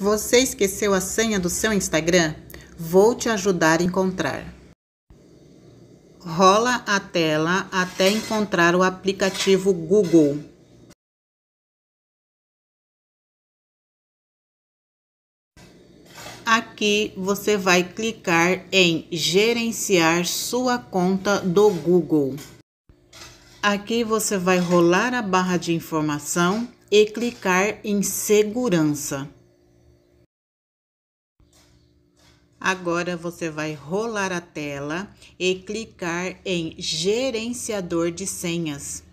Você esqueceu a senha do seu Instagram? Vou te ajudar a encontrar. Rola a tela até encontrar o aplicativo Google. Aqui você vai clicar em Gerenciar sua conta do Google. Aqui você vai rolar a barra de informação e clicar em Segurança. Agora você vai rolar a tela e clicar em Gerenciador de Senhas.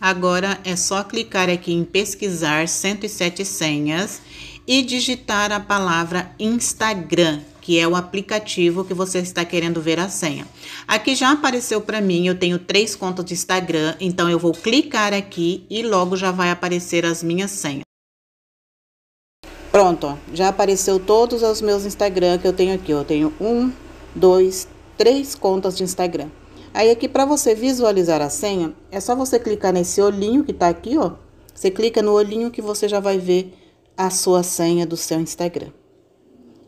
Agora é só clicar aqui em pesquisar 107 senhas e digitar a palavra Instagram, que é o aplicativo que você está querendo ver a senha. Aqui já apareceu para mim, eu tenho três contas de Instagram, então eu vou clicar aqui e logo já vai aparecer as minhas senhas. Pronto, já apareceu todos os meus Instagram que eu tenho aqui. Eu tenho um, dois, três contas de Instagram. Aí aqui para você visualizar a senha, é só você clicar nesse olhinho que tá aqui, ó. Você clica no olhinho que você já vai ver a sua senha do seu Instagram.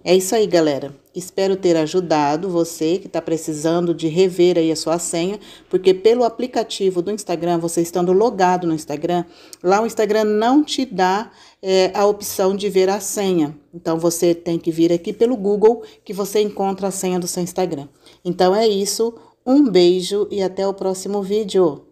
É isso aí, galera. Espero ter ajudado você que está precisando de rever aí a sua senha, porque pelo aplicativo do Instagram, você estando logado no Instagram, lá o Instagram não te dá é, a opção de ver a senha. Então você tem que vir aqui pelo Google que você encontra a senha do seu Instagram. Então é isso, um beijo e até o próximo vídeo.